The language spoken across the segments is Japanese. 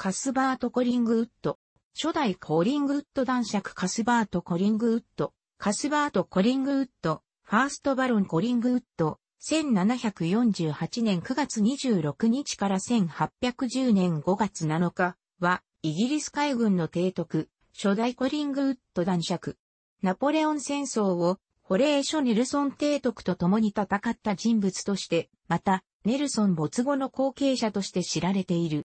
カスバート・コリングウッド。初代コリングウッド男爵カスバート・コリングウッド。カスバート・コリングウッド。ファーストバロン・コリングウッド。1748年9月26日から1810年5月7日は、イギリス海軍の提督、初代コリングウッド男爵。ナポレオン戦争を、ホレーショ・ネルソン提督と共に戦った人物として、また、ネルソン没後の後継者として知られている。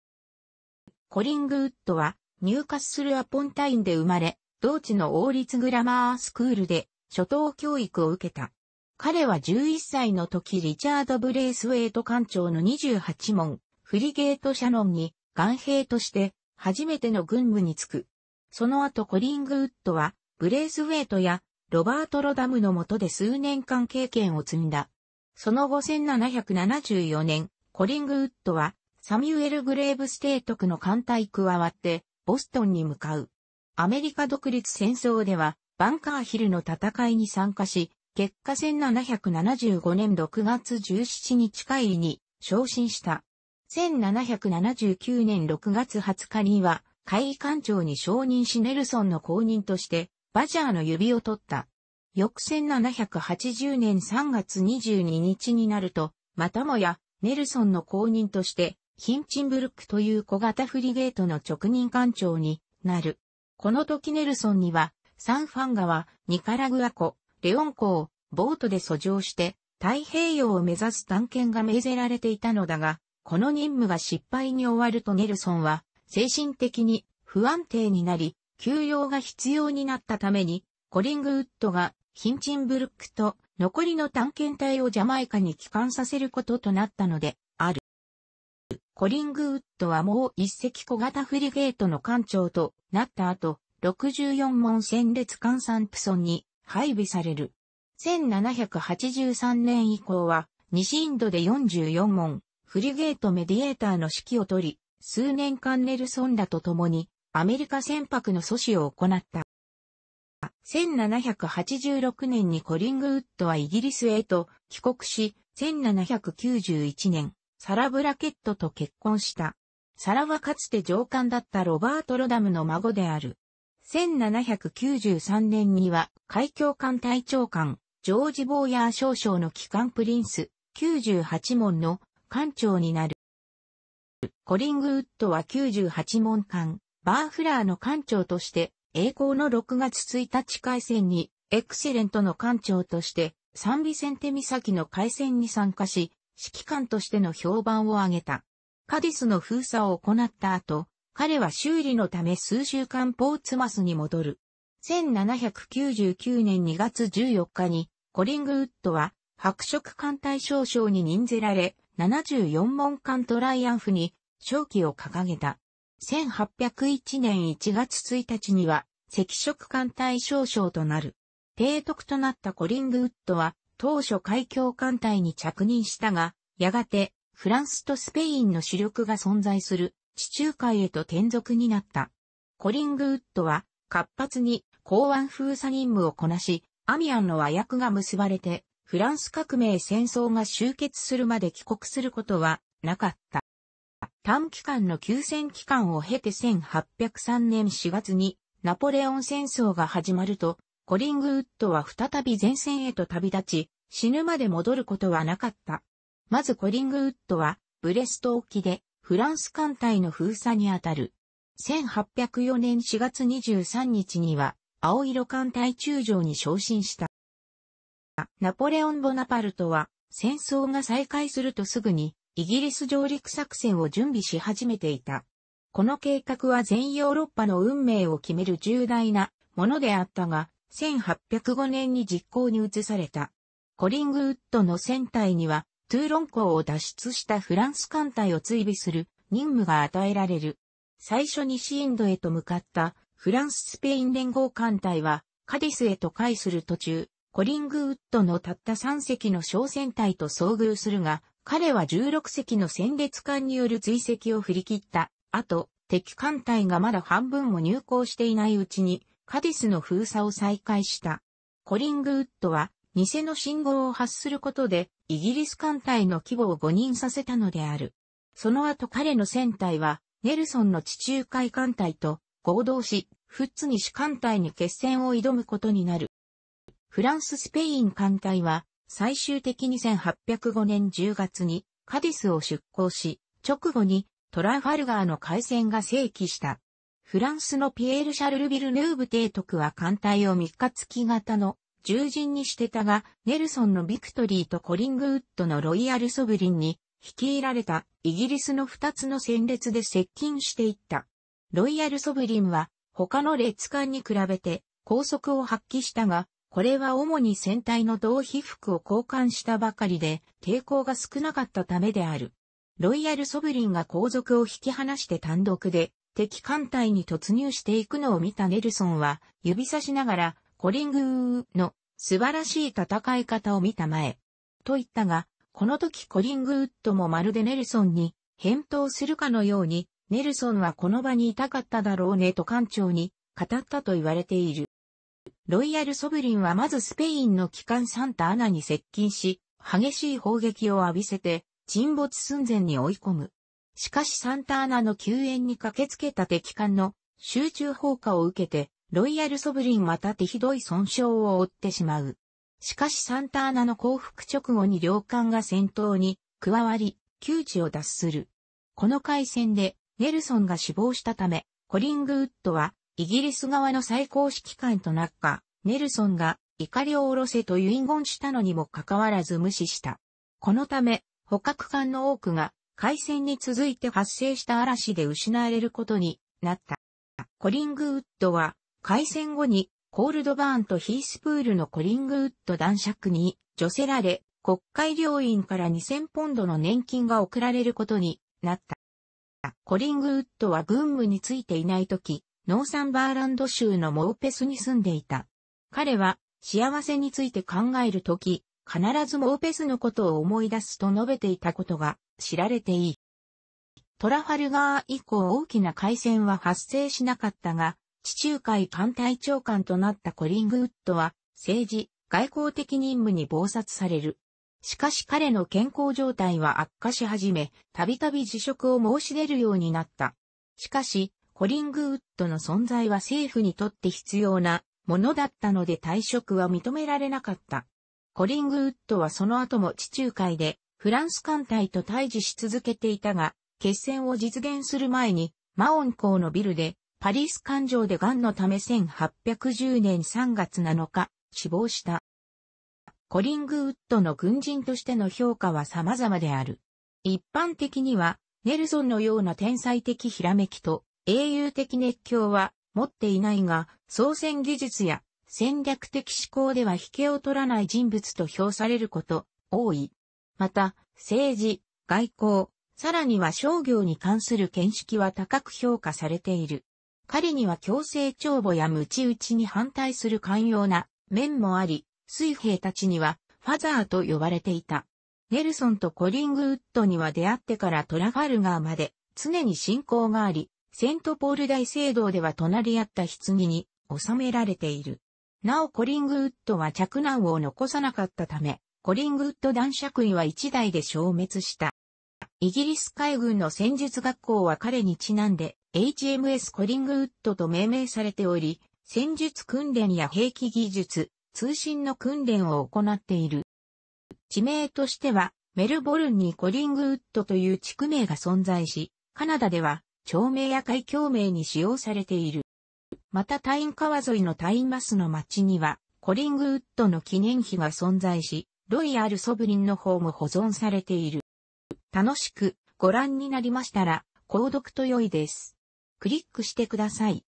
コリングウッドは、入ッするアポンタインで生まれ、同地の王立グラマースクールで、初等教育を受けた。彼は11歳の時リチャード・ブレイスウェイト艦長の28門、フリゲート・シャノンに、艦兵として、初めての軍務に就く。その後コリングウッドは、ブレイスウェイトや、ロバート・ロダムの下で数年間経験を積んだ。その後1774年、コリングウッドは、サミュエル・グレーブス提督の艦隊加わって、ボストンに向かう。アメリカ独立戦争では、バンカーヒルの戦いに参加し、結果1775年6月17日会議に昇進した。1779年6月20日には、会議官長に承認しネルソンの公認として、バジャーの指を取った。翌1780年3月22日になると、またもや、ネルソンの公認として、ヒンチンブルックという小型フリゲートの直任艦長になる。この時ネルソンには、サンファン川、ニカラグア湖、レオン湖をボートで遡上して太平洋を目指す探検が命ぜられていたのだが、この任務が失敗に終わるとネルソンは精神的に不安定になり、休養が必要になったために、コリングウッドがヒンチンブルックと残りの探検隊をジャマイカに帰還させることとなったので、コリングウッドはもう一隻小型フリゲートの艦長となった後、64門戦列艦サンプソンに配備される。1783年以降は、西インドで44門、フリゲートメディエーターの指揮を取り、数年間ネルソンらと共に、アメリカ船舶の阻止を行った。1786年にコリングウッドはイギリスへと帰国し、1791年、サラ・ブラケットと結婚した。サラはかつて上官だったロバート・ロダムの孫である。1793年には、海峡艦隊長官、ジョージ・ボーヤー少将の機関プリンス、98門の艦長になる。コリングウッドは98門艦、バーフラーの艦長として、栄光の6月1日海戦に、エクセレントの艦長として、サンビセンテ岬の海戦に参加し、指揮官としての評判を上げた。カディスの封鎖を行った後、彼は修理のため数週間ポーツマスに戻る。1799年2月14日に、コリングウッドは、白色艦隊少将に任ぜられ、74門艦トライアンフに、勝機を掲げた。1801年1月1日には、赤色艦隊少将となる。提督となったコリングウッドは、当初海峡艦隊に着任したが、やがてフランスとスペインの主力が存在する地中海へと転属になった。コリングウッドは活発に港湾封鎖任務をこなし、アミアンの和訳が結ばれて、フランス革命戦争が終結するまで帰国することはなかった。短期間の休戦期間を経て1803年4月にナポレオン戦争が始まると、コリングウッドは再び前線へと旅立ち、死ぬまで戻ることはなかった。まずコリングウッドは、ブレスト沖で、フランス艦隊の封鎖にあたる。1804年4月23日には、青色艦隊中将に昇進した。ナポレオン・ボナパルトは、戦争が再開するとすぐに、イギリス上陸作戦を準備し始めていた。この計画は全ヨーロッパの運命を決める重大なものであったが、1805年に実行に移された。コリングウッドの船体には、トゥーロン港を脱出したフランス艦隊を追尾する任務が与えられる。最初にシインドへと向かったフランス・スペイン連合艦隊はカディスへと回する途中、コリングウッドのたった3隻の小船隊と遭遇するが、彼は16隻の戦列艦による追跡を振り切った。あと、敵艦隊がまだ半分も入港していないうちに、カディスの封鎖を再開した。コリングウッドは、偽の信号を発することで、イギリス艦隊の規模を誤認させたのである。その後彼の船隊は、ネルソンの地中海艦隊と合同し、フッツニシ艦隊に決戦を挑むことになる。フランス・スペイン艦隊は、最終的に1805年10月にカディスを出港し、直後にトラファルガーの海戦が正規した。フランスのピエール・シャルル・ビルヌーブ提督は艦隊を三日月型の従人にしてたが、ネルソンのビクトリーとコリングウッドのロイヤル・ソブリンに率いられたイギリスの二つの戦列で接近していった。ロイヤル・ソブリンは他の列艦に比べて高速を発揮したが、これは主に船体の同皮服を交換したばかりで抵抗が少なかったためである。ロイヤル・ソブリンが後続を引き離して単独で敵艦隊に突入していくのを見たネルソンは、指差しながら、コリングーの素晴らしい戦い方を見たまえ。と言ったが、この時コリングウッドもまるでネルソンに返答するかのように、ネルソンはこの場にいたかっただろうねと艦長に語ったと言われている。ロイヤルソブリンはまずスペインの機関サンタアナに接近し、激しい砲撃を浴びせて、沈没寸前に追い込む。しかしサンターナの救援に駆けつけた敵艦の集中砲火を受けて、ロイヤルソブリンはてひどい損傷を負ってしまう。しかしサンターナの降伏直後に両艦が戦闘に加わり、窮地を脱する。この海戦でネルソンが死亡したため、コリングウッドはイギリス側の最高指揮官となった。ネルソンが怒りを下ろせと遺言したのにもかかわらず無視した。このため、捕獲艦の多くが海戦に続いて発生した嵐で失われることになった。コリングウッドは、海戦後にコールドバーンとヒースプールのコリングウッド男爵に除せられ、国会病院から2000ポンドの年金が送られることになった。コリングウッドは軍務についていない時、ノーサンバーランド州のモーペスに住んでいた。彼は幸せについて考える時、必ずモーペスのことを思い出すと述べていたことが知られていい。トラファルガー以降大きな海戦は発生しなかったが、地中海艦隊長官となったコリングウッドは、政治、外交的任務に謀殺される。しかし彼の健康状態は悪化し始め、たびたび辞職を申し出るようになった。しかし、コリングウッドの存在は政府にとって必要なものだったので退職は認められなかった。コリングウッドはその後も地中海でフランス艦隊と対峙し続けていたが、決戦を実現する前に、マオン港のビルで、パリス艦上で癌のため1810年3月7日、死亡した。コリングウッドの軍人としての評価は様々である。一般的には、ネルソンのような天才的ひらめきと英雄的熱狂は持っていないが、操船技術や戦略的思考では引けを取らない人物と評されること、多い。また、政治、外交、さらには商業に関する見識は高く評価されている。彼には強制帳簿や無知打ちに反対する寛容な面もあり、水兵たちにはファザーと呼ばれていた。ネルソンとコリングウッドには出会ってからトラファルガーまで常に信仰があり、セントポール大聖堂では隣り合った棺に収められている。なおコリングウッドは着難を残さなかったため、コリングウッド男爵位は1台で消滅した。イギリス海軍の戦術学校は彼にちなんで HMS コリングウッドと命名されており、戦術訓練や兵器技術、通信の訓練を行っている。地名としては、メルボルンにコリングウッドという地区名が存在し、カナダでは、町名や海峡名に使用されている。またタイン川沿いのタインマスの町には、コリングウッドの記念碑が存在し、ロイヤルソブリンの方も保存されている。楽しくご覧になりましたら、購読と良いです。クリックしてください。